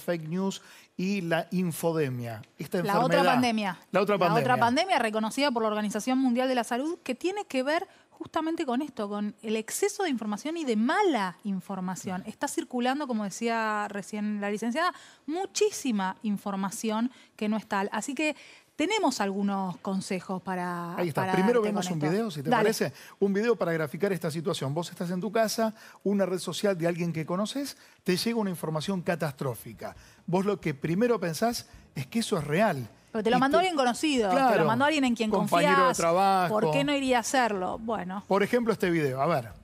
fake news y la infodemia. Esta la otra pandemia. La otra pandemia. La otra pandemia reconocida por la Organización Mundial de la Salud que tiene que ver justamente con esto, con el exceso de información y de mala información. Está circulando, como decía recién la licenciada, muchísima información que no es tal. Así que tenemos algunos consejos para. Ahí está. Primero vemos un video, si te parece. Un video para graficar esta situación. Vos estás en tu casa, una red social de alguien que conoces, te llega una información catastrófica. Vos lo que primero pensás es que eso es real. Pero te lo mandó alguien conocido, te lo mandó alguien en quien confías. ¿Por qué no iría a hacerlo? Bueno. Por ejemplo, este video, a ver.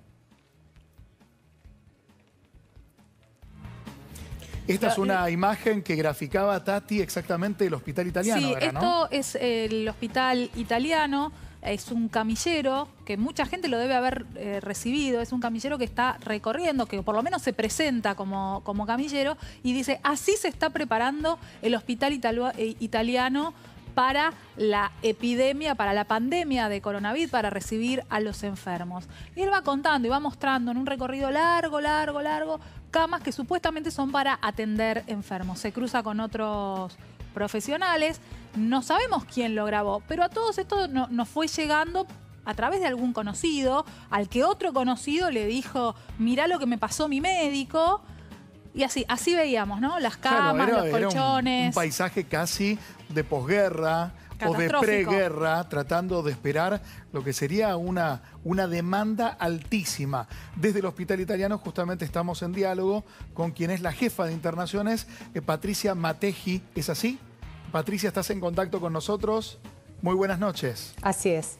Esta es una eh, imagen que graficaba Tati exactamente el hospital italiano. Sí, esto es el hospital italiano es un camillero que mucha gente lo debe haber eh, recibido, es un camillero que está recorriendo, que por lo menos se presenta como, como camillero y dice, así se está preparando el hospital eh, italiano para la epidemia, para la pandemia de coronavirus, para recibir a los enfermos. Y él va contando y va mostrando en un recorrido largo, largo, largo, camas que supuestamente son para atender enfermos. Se cruza con otros profesionales, no sabemos quién lo grabó, pero a todos esto nos fue llegando a través de algún conocido, al que otro conocido le dijo, mirá lo que me pasó mi médico, y así, así veíamos, ¿no? Las camas, los colchones. un, paisaje casi de posguerra o de preguerra, tratando de esperar lo que sería una, una demanda altísima. Desde el Hospital Italiano justamente estamos en diálogo con quien es la jefa de internaciones, eh, Patricia Mateji. ¿Es así? Patricia, estás en contacto con nosotros. Muy buenas noches. Así es.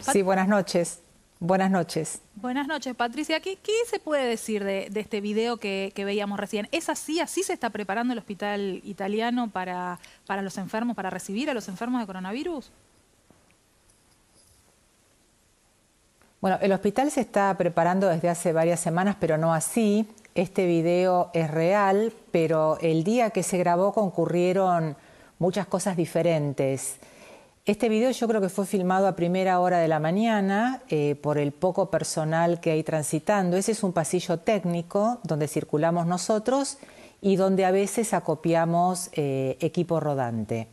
Sí, buenas noches. Buenas noches. Buenas noches, Patricia. ¿Qué, se puede decir de, este video que, veíamos recién? ¿Es así? ¿Así se está preparando el hospital italiano para, para los enfermos, para recibir a los enfermos de coronavirus? Bueno, el hospital se está preparando desde hace varias semanas, pero no así. Este video es real, pero el día que se grabó concurrieron muchas cosas diferentes. Este video yo creo que fue filmado a primera hora de la mañana eh, por el poco personal que hay transitando. Ese es un pasillo técnico donde circulamos nosotros y donde a veces acopiamos eh, equipo rodante.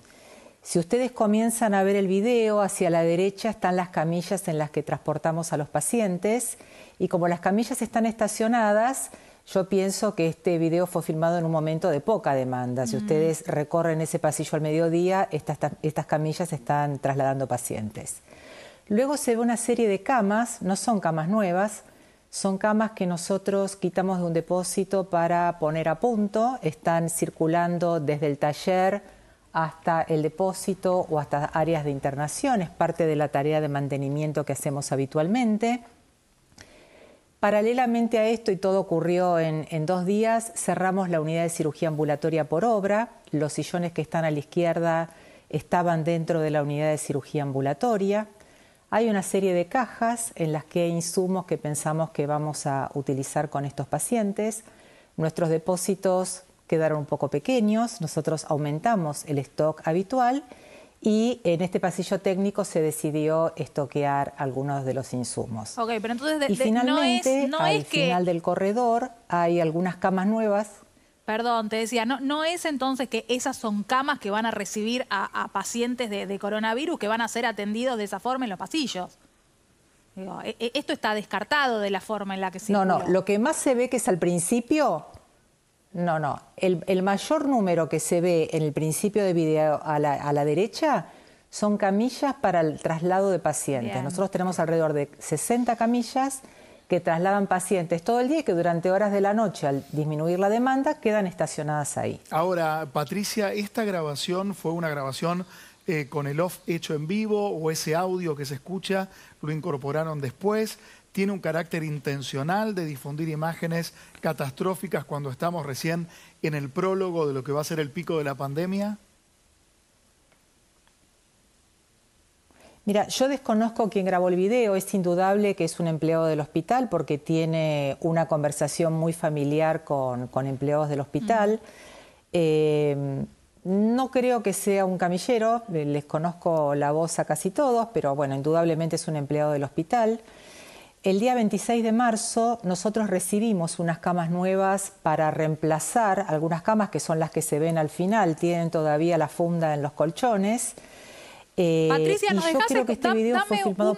Si ustedes comienzan a ver el video, hacia la derecha están las camillas en las que transportamos a los pacientes y como las camillas están estacionadas, yo pienso que este video fue filmado en un momento de poca demanda. Si mm. ustedes recorren ese pasillo al mediodía, estas, estas camillas están trasladando pacientes. Luego se ve una serie de camas, no son camas nuevas, son camas que nosotros quitamos de un depósito para poner a punto, están circulando desde el taller hasta el depósito o hasta áreas de internación, es parte de la tarea de mantenimiento que hacemos habitualmente. Paralelamente a esto, y todo ocurrió en, dos días, cerramos la unidad de cirugía ambulatoria por obra. Los sillones que están a la izquierda estaban dentro de la unidad de cirugía ambulatoria. Hay una serie de cajas en las que hay insumos que pensamos que vamos a utilizar con estos pacientes. Nuestros depósitos quedaron un poco pequeños, nosotros aumentamos el stock habitual y en este pasillo técnico se decidió estoquear algunos de los insumos. Ok, pero entonces de, y finalmente, no es, al final del corredor hay algunas camas nuevas Perdón, te decía, no, no es entonces que esas son camas que van a recibir a, pacientes de, coronavirus que van a ser atendidos de esa forma en los pasillos. E, e, esto está descartado de la forma en la que se. No, no, lo que más se ve que es al principio no, no. El, mayor número que se ve en el principio de video a la, derecha son camillas para el traslado de pacientes. Nosotros tenemos alrededor de 60 camillas que trasladan pacientes todo el día y que durante horas de la noche, al disminuir la demanda, quedan estacionadas ahí. Ahora, Patricia, esta grabación fue una grabación eh, con el off hecho en vivo o ese audio que se escucha lo incorporaron después. Tiene un carácter intencional de difundir imágenes catastróficas cuando estamos recién en el prólogo de lo que va a ser el pico de la pandemia. Mira, yo desconozco quién grabó el video, es indudable que es un empleado del hospital porque tiene una conversación muy familiar con, empleados del hospital. No creo que sea un camillero, les conozco la voz a casi todos, pero bueno, indudablemente es un empleado del hospital. El día 26 de marzo nosotros recibimos unas camas nuevas para reemplazar algunas camas que son las que se ven al final, tienen todavía la funda en los colchones. Eh, Patricia, nos dejaste, creo que este video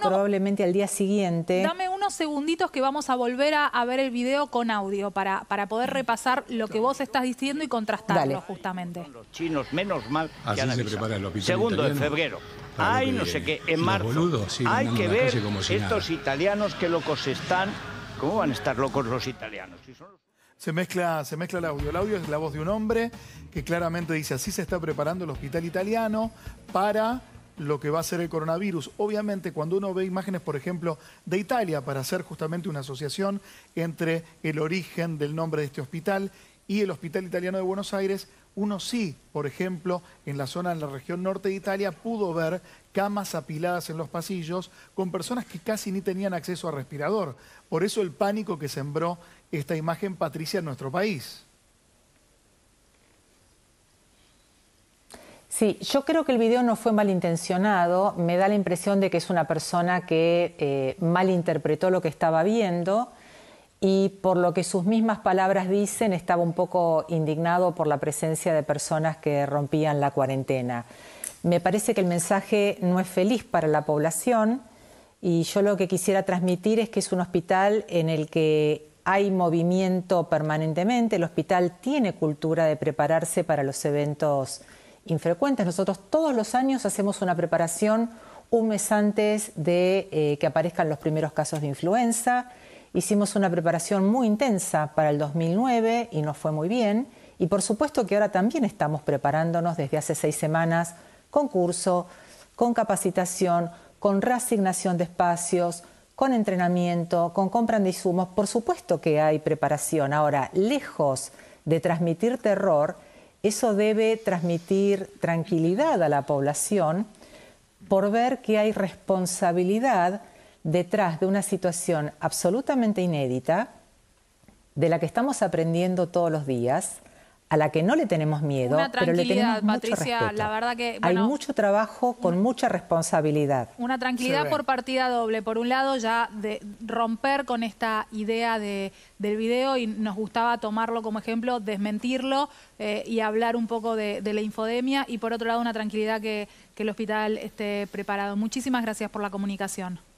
probablemente al día siguiente. Dame unos segunditos que vamos a volver a, ver el video con audio para, para poder repasar lo que vos estás diciendo y contrastarlo justamente. Los chinos, menos mal que Segundo en de febrero. Ay, no sé qué, en marzo. hay que ver como si estos italianos que locos están. ¿Cómo van a estar locos los italianos? Se mezcla, se mezcla el audio. El audio es la voz de un hombre que claramente dice, así se está preparando el hospital italiano para lo que va a ser el coronavirus. Obviamente, cuando uno ve imágenes, por ejemplo, de Italia, para hacer justamente una asociación entre el origen del nombre de este hospital y el Hospital Italiano de Buenos Aires, uno sí, por ejemplo, en la zona, en la región norte de Italia, pudo ver camas apiladas en los pasillos con personas que casi ni tenían acceso a respirador. Por eso el pánico que sembró esta imagen Patricia en nuestro país. Sí, yo creo que el video no fue malintencionado. Me da la impresión de que es una persona que eh, malinterpretó lo que estaba viendo y por lo que sus mismas palabras dicen estaba un poco indignado por la presencia de personas que rompían la cuarentena. Me parece que el mensaje no es feliz para la población y yo lo que quisiera transmitir es que es un hospital en el que hay movimiento permanentemente. El hospital tiene cultura de prepararse para los eventos infrecuentes. Nosotros todos los años hacemos una preparación un mes antes de eh, que aparezcan los primeros casos de influenza. Hicimos una preparación muy intensa para el 2009 y nos fue muy bien. Y por supuesto que ahora también estamos preparándonos desde hace seis semanas con curso, con capacitación, con reasignación de espacios, con entrenamiento, con compra de insumos. Por supuesto que hay preparación. Ahora, lejos de transmitir terror, eso debe transmitir tranquilidad a la población por ver que hay responsabilidad detrás de una situación absolutamente inédita, de la que estamos aprendiendo todos los días, a la que no le tenemos miedo, una pero le tenemos Patricia, mucho respeto. la verdad que hay mucho trabajo con mucha responsabilidad. Una tranquilidad por partida doble. Por un lado, ya de romper con esta idea de, del video y nos gustaba tomarlo como ejemplo, desmentirlo eh, y hablar un poco de, la infodemia y por otro lado una tranquilidad que el hospital esté preparado. Muchísimas gracias por la comunicación.